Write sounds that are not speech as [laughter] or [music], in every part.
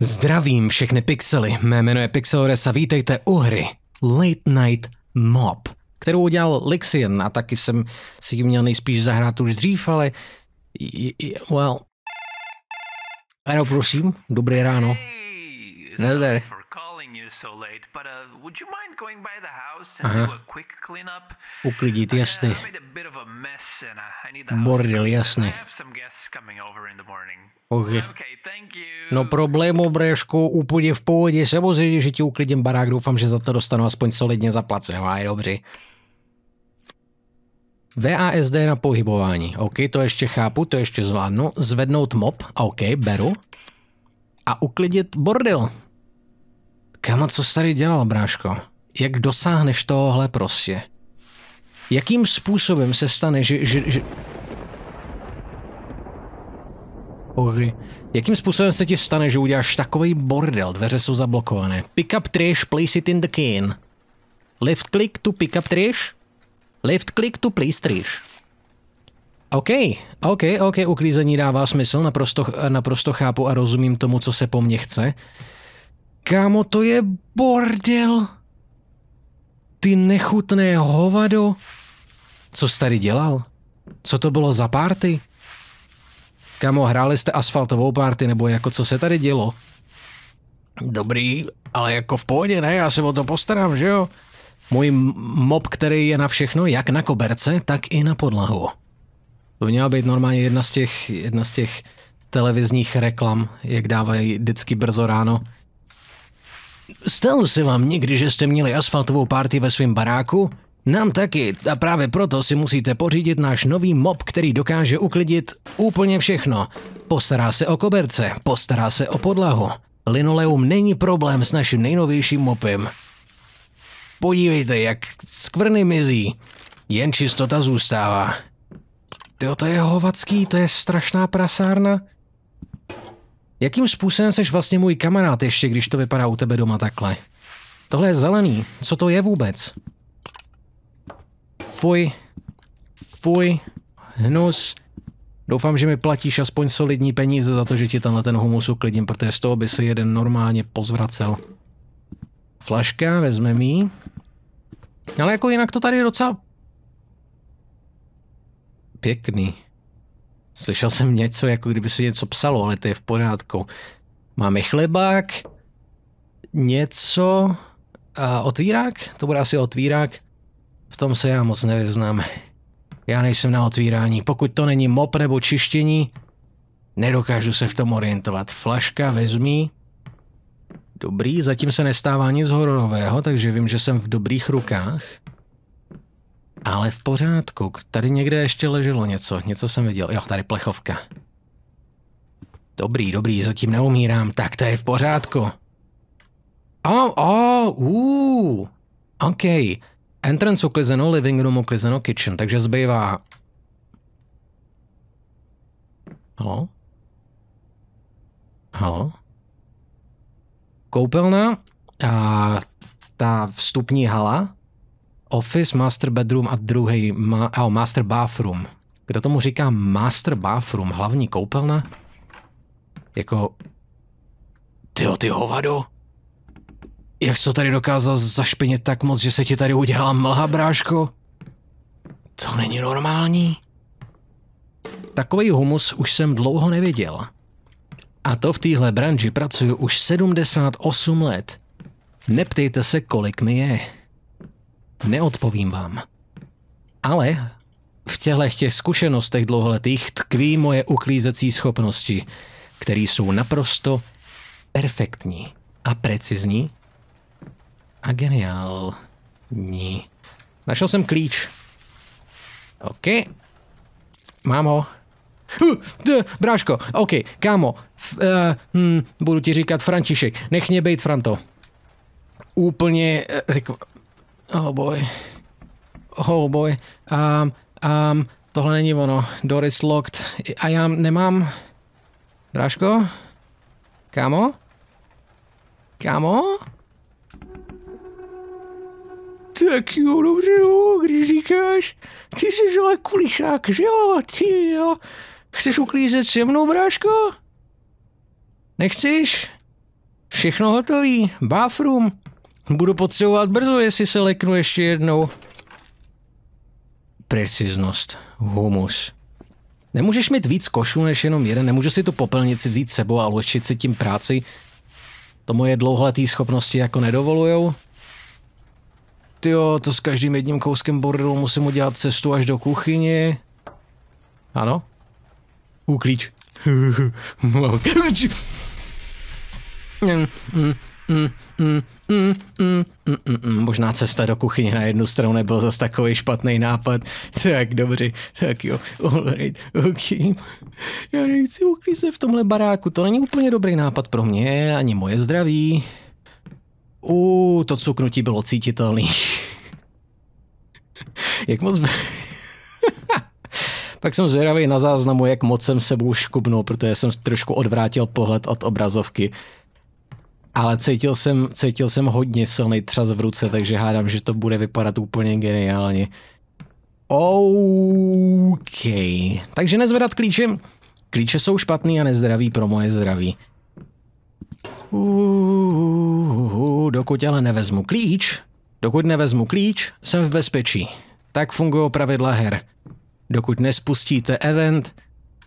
Zdravím všechny pixely, mé jméno je Pixelores a vítejte u hry Late Night Mob, kterou udělal Lixian, a taky jsem si ji měl nejspíš zahrát už dřív, ale... Well... Ano, prosím, dobré ráno. Hey, Aha. Uklidit, jasný. Bordel, jasný. Okay. No problém, Brešku, úplně v pohodě. Samozřejmě, že ti uklidím barák, doufám, že za to dostanu aspoň solidně zaplaceno. A je dobře. VASD na pohybování. OK, to ještě chápu, to ještě zvládnu. Zvednout mob. OK, beru. A uklidit bordel. Kama, co jsi tady dělal, bráško? Jak dosáhneš tohle prostě? Jakým způsobem se stane, že... že, že... Ohy. Jakým způsobem se ti stane, že uděláš takový bordel? Dveře jsou zablokované. Pick up trash, place it in the can. Left click to pick up trash. Left click to place trash. OK, OK, OK, uklízení dává smysl, naprosto, naprosto chápu a rozumím tomu, co se po mně chce. Kámo, to je bordel. Ty nechutné hovado. Co jsi tady dělal? Co to bylo za párty? Kámo, hráli jste asfaltovou párty, nebo jako co se tady dělo? Dobrý, ale jako v pohodě, ne? Já se o to postarám, že jo? Můj mob, který je na všechno, jak na koberce, tak i na podlahu. To měla být normálně jedna z těch, jedna z těch televizních reklam, jak dávají vždycky brzo ráno Stalo se vám někdy, že jste měli asfaltovou párty ve svém baráku? Nám taky a právě proto si musíte pořídit náš nový mop, který dokáže uklidit úplně všechno. Postará se o koberce, postará se o podlahu. Linoleum není problém s naším nejnovějším mopem. Podívejte, jak skvrny mizí. Jen čistota zůstává. Tyjo, to je hovacký, to je strašná prasárna. Jakým způsobem seš vlastně můj kamarád ještě, když to vypadá u tebe doma takhle? Tohle je zelený. Co to je vůbec? Fuj. Fuj. Hnus. Doufám, že mi platíš aspoň solidní peníze za to, že ti tenhle ten humus uklidím, protože z toho by se jeden normálně pozvracel. Flaška, vezmeme mi. Ale jako jinak to tady je docela... Pěkný. Slyšel jsem něco, jako kdyby se něco psalo, ale to je v pořádku. Máme chlebák, něco a otvírák? To bude asi otvírák. V tom se já moc nevyznám. Já nejsem na otvírání. Pokud to není mop nebo čištění, nedokážu se v tom orientovat. Flaška vezmi. Dobrý, zatím se nestává nic hororového, takže vím, že jsem v dobrých rukách. Ale v pořádku, tady někde ještě leželo něco, něco jsem viděl. Jo, tady plechovka. Dobrý, dobrý, zatím neumírám, tak to je v pořádku. O, o, uh, OK. Entrance uklizeno, living room uklizeno, kitchen, takže zbývá... Halo? Halo? Koupelna a ta vstupní hala office, master bedroom a druhý ma, oh, master bathroom. Kdo tomu říká master bathroom? Hlavní koupelna? Jako... Tyjo, ty hovado. Jak jsi to tady dokázal zašpinit tak moc, že se ti tady udělala mlha, bráško? To není normální. Takový humus už jsem dlouho neviděl. A to v téhle branži pracuji už 78 let. Neptejte se, kolik mi je neodpovím vám. Ale v těchto zkušenostech dlouholetých tkví moje uklízecí schopnosti, které jsou naprosto perfektní a precizní a geniální. Našel jsem klíč. OK. Mám ho. Uh, d, bráško, OK, kámo, f, uh, hm, budu ti říkat František, nech mě být Franto. Úplně, uh, Oh boy. Oh boy. Um, um, tohle není ono. Door is locked. A já nemám... Bráško, Kámo? Kámo? Tak jo, dobře jo, když říkáš, ty jsi ale kulišák, že jo, ty jo. Chceš uklízet se mnou, bráško? Nechceš? Všechno hotový, bathroom, Budu potřebovat brzo, jestli se leknu ještě jednou. Preciznost. Humus. Nemůžeš mít víc košů než jenom jeden, nemůžu si tu popelnici vzít sebou a ulehčit si tím práci. To moje dlouholetý schopnosti jako nedovolujou. Ty jo, to s každým jedním kouskem bordelu musím udělat cestu až do kuchyně. Ano? Uklíč. [laughs] Mm, mm, mm, mm, mm, mm, mm. Možná cesta do kuchyně na jednu stranu nebyl zas takový špatný nápad. Tak dobře, tak jo, right, ok. Já nechci uklízet v tomhle baráku, to není úplně dobrý nápad pro mě, ani moje zdraví. U to cuknutí bylo cítitelný. jak moc... Pak jsem zvědavý na záznamu, jak moc jsem sebou škubnul, protože jsem trošku odvrátil pohled od obrazovky. Ale cítil jsem, cítil jsem hodně silný třas v ruce, takže hádám, že to bude vypadat úplně geniálně. OK. Takže nezvedat klíče. Klíče jsou špatný a nezdraví pro moje zdraví. Uhuhu, dokud ale nevezmu klíč, dokud nevezmu klíč, jsem v bezpečí. Tak fungují pravidla her. Dokud nespustíte event,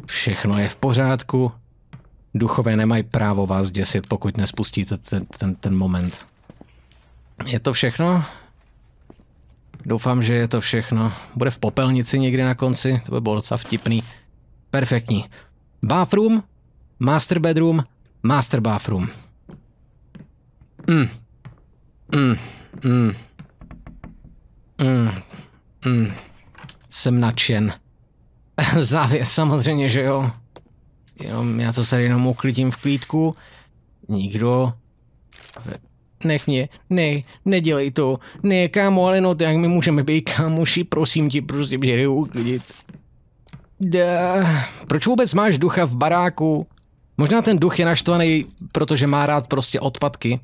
všechno je v pořádku duchové nemají právo vás děsit, pokud nespustíte ten, ten, ten moment. Je to všechno? Doufám, že je to všechno. Bude v popelnici někdy na konci, to by bylo docela vtipný. Perfektní. Bathroom, master bedroom, master bathroom. Mm. Mm. Mm. Mm. Mm. Jsem nadšen. [laughs] Závěs samozřejmě, že jo. Jenom, já to se jenom uklidím v klídku. Nikdo. Nech mě, ne, nedělej to, ne, kámo, ale no, tak my můžeme být kámoši, prosím ti, prostě mě jde uklidit. Da. Proč vůbec máš ducha v baráku? Možná ten duch je naštvaný, protože má rád prostě odpadky.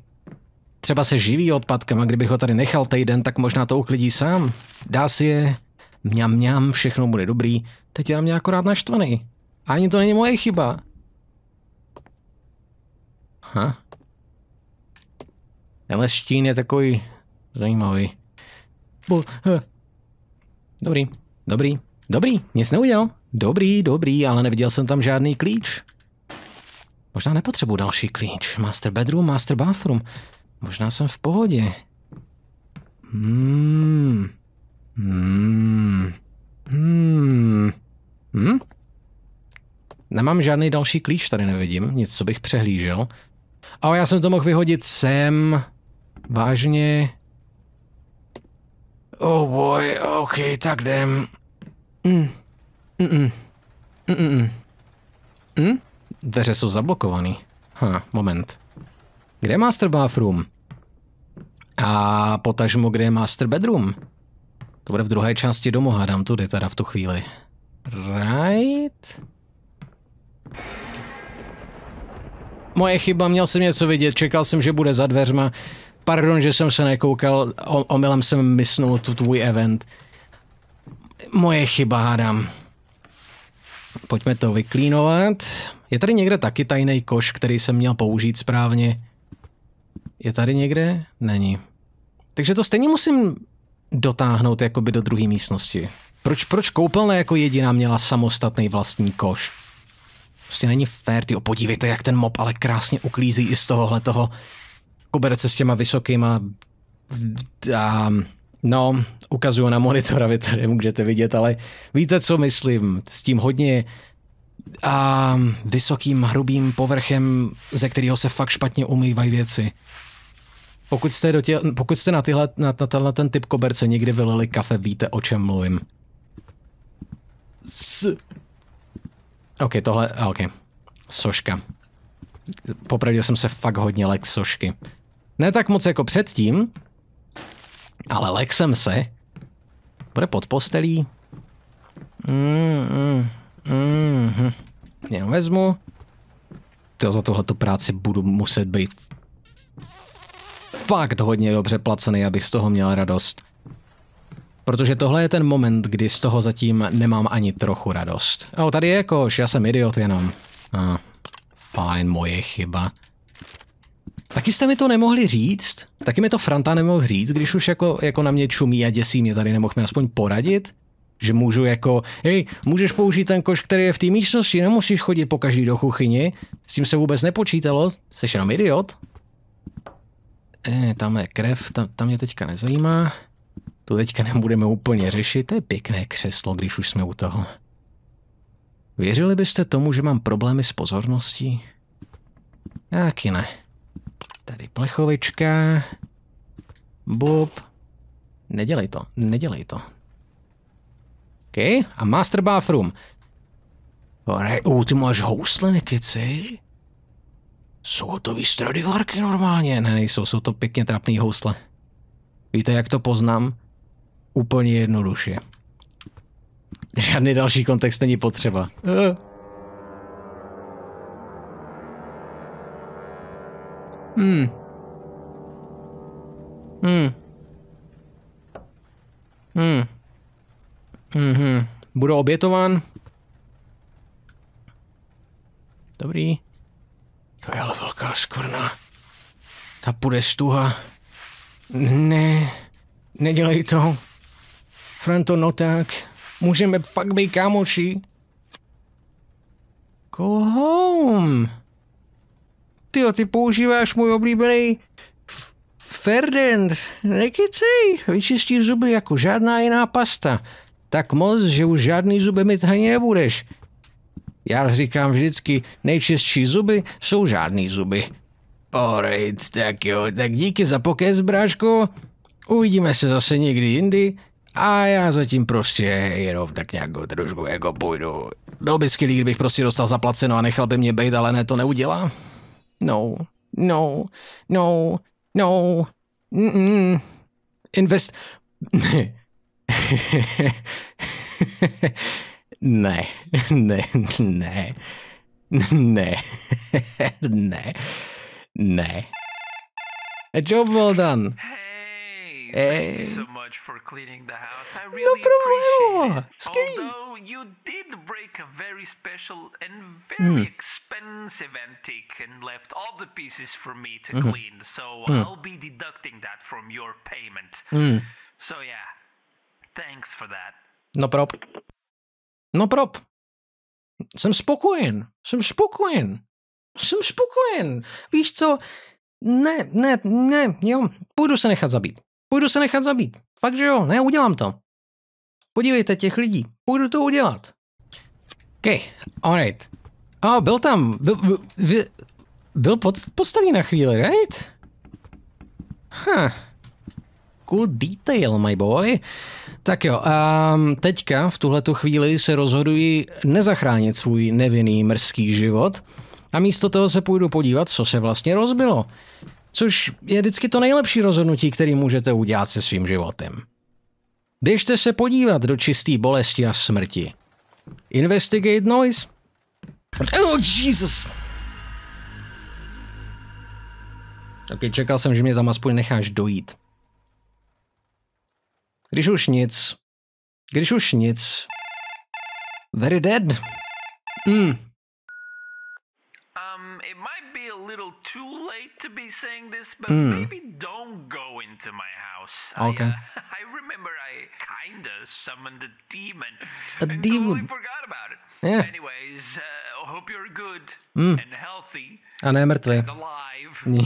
Třeba se živí odpadkem a kdybych ho tady nechal týden, tak možná to uklidí sám. Dá si je, mňam mňam, všechno bude dobrý, teď je na mě akorát naštvaný. Ani to není moje chyba. Ha. Tenhle štín je takový zajímavý. Bůh, he. Dobrý, dobrý, dobrý, nic neudělal. Dobrý, dobrý, ale neviděl jsem tam žádný klíč. Možná nepotřebuji další klíč. Master bedroom, master bathroom. Možná jsem v pohodě. Hmm. Hmm. Nemám žádný další klíč, tady nevidím, nic, co bych přehlížel. A já jsem to mohl vyhodit sem. Vážně. Oh boy, ok, tak jdem. Mm. Mm-mm. Mm-mm. Mm? mm, mm, mm hm? Dveře jsou zablokovaný. Ha, moment. Kde je master bathroom? A potažmo, kde je master bedroom? To bude v druhé části domu, hádám tudy teda v tu chvíli. Right? Moje chyba, měl jsem něco vidět, čekal jsem, že bude za dveřma. Pardon, že jsem se nekoukal, o, omylem jsem mysnul tu tvůj event. Moje chyba, hádám. Pojďme to vyklínovat. Je tady někde taky tajný koš, který jsem měl použít správně? Je tady někde? Není. Takže to stejně musím dotáhnout jakoby do druhé místnosti. Proč, proč koupelna jako jediná měla samostatný vlastní koš? prostě není fér, ty podívejte, jak ten mob ale krásně uklízí i z tohohle toho koberce s těma vysokýma a, no, ukazuju na monitora, vy to nemůžete vidět, ale víte, co myslím, s tím hodně a vysokým hrubým povrchem, ze kterého se fakt špatně umývají věci. Pokud jste, do tě, pokud jste na, tyhle, na, na na ten typ koberce někdy vylili kafe, víte, o čem mluvím. S, OK, tohle, OK. Soška. Popravdě jsem se fakt hodně lek sošky. Ne tak moc jako předtím, ale lek jsem se. Bude pod postelí. Mm, mm, mm, hm. Jenom vezmu. To za tohleto práci budu muset být fakt hodně dobře placený, abych z toho měl radost. Protože tohle je ten moment, kdy z toho zatím nemám ani trochu radost. A tady je koš, já jsem idiot jenom. A, fajn, moje chyba. Taky jste mi to nemohli říct? Taky mi to Franta nemohl říct, když už jako, jako na mě čumí a děsí mě tady, nemohl mi aspoň poradit? Že můžu jako, hej, můžeš použít ten koš, který je v té místnosti, nemusíš chodit po každý do kuchyni. S tím se vůbec nepočítalo, jsi jenom idiot. E, tam je krev, tam, tam mě teďka nezajímá. To teďka nebudeme úplně řešit, to je pěkné křeslo, když už jsme u toho. Věřili byste tomu, že mám problémy s pozorností? Taky ne. Tady plechovička. Bob. Nedělej to, nedělej to. OK, a master bathroom. Ore, u, ty máš housle, nekeci? Jsou to výstrady varky normálně. Ne, jsou, jsou to pěkně trapný housle. Víte, jak to poznám? Úplně jednoduše. Žádný další kontext není potřeba. Eh. Hmm. Hmm. Hmm. Mhm. Budu obětován? Dobrý. To je ale velká skvrna. Ta půjde stuha. Ne, nedělej to. Franto no tak, můžeme fakt být kámoši? Go home. Ty ty používáš můj oblíbený Ferdinand, nekecej, vyčistí zuby jako žádná jiná pasta. Tak moc, že už žádný zuby mít ani nebudeš. Já říkám vždycky, nejčistší zuby jsou žádný zuby. Alright, tak jo, tak díky za pokec, bráško. Uvidíme se zase někdy jindy a já zatím prostě jenom tak nějak trošku jako půjdu. Bylo by skvělý, kdybych prostě dostal zaplaceno a nechal by mě být, ale ne, to neudělá. No, no, no, no, mm, invest... [laughs] ne, ne, ne, ne, [laughs] ne, ne. A job well done. no Scary. you did break a very special and very mm. expensive antique and left all the pieces for me to mm. clean, so mm. I'll be deducting that from your payment. Hmm. So yeah, thanks for that. No prop. No prop. Jsem spokojen. Jsem spokojen. Jsem spokojen. Víš co? Ne, ne, ne, jo, půjdu se nechat zabít. Půjdu se nechat zabít. Fakt, že jo, ne, udělám to. Podívejte těch lidí, půjdu to udělat. OK, alright. A oh, byl tam, byl, byl, byl pod, postaví na chvíli, right? Huh. Cool detail, my boy. Tak jo, um, teďka v tuhletu chvíli se rozhoduji nezachránit svůj nevinný mrzký život a místo toho se půjdu podívat, co se vlastně rozbilo. Což je vždycky to nejlepší rozhodnutí, který můžete udělat se svým životem. Běžte se podívat do čisté bolesti a smrti. Investigate noise. Oh, Jesus! Taky čekal jsem, že mě tam aspoň necháš dojít. Když už nic. Když už nic. Very dead. Mm, to be saying this, but mm. maybe don't go into my house. Okay. I, uh, [laughs] I remember I kinda summoned a demon. A and demon. Totally forgot about it. Yeah. Anyways, uh, hope you're good mm. and healthy. A ne mrtvý. And alive. [laughs]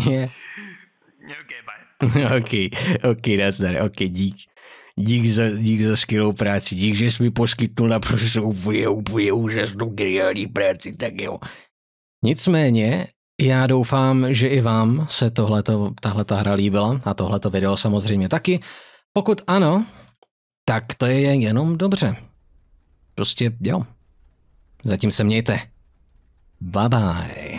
Yeah. okay, bye. [laughs] okay, okay, nazdar, okay, dík. Dík za, dík za skvělou práci, dík, že jsi mi poskytnul naprosto úplně, úplně úžasnou geniální práci, tak jo. Nicméně, já doufám, že i vám se tohleto, tahleta hra líbila a tohleto video samozřejmě taky. Pokud ano, tak to je jenom dobře. Prostě jo. Zatím se mějte. Bye bye.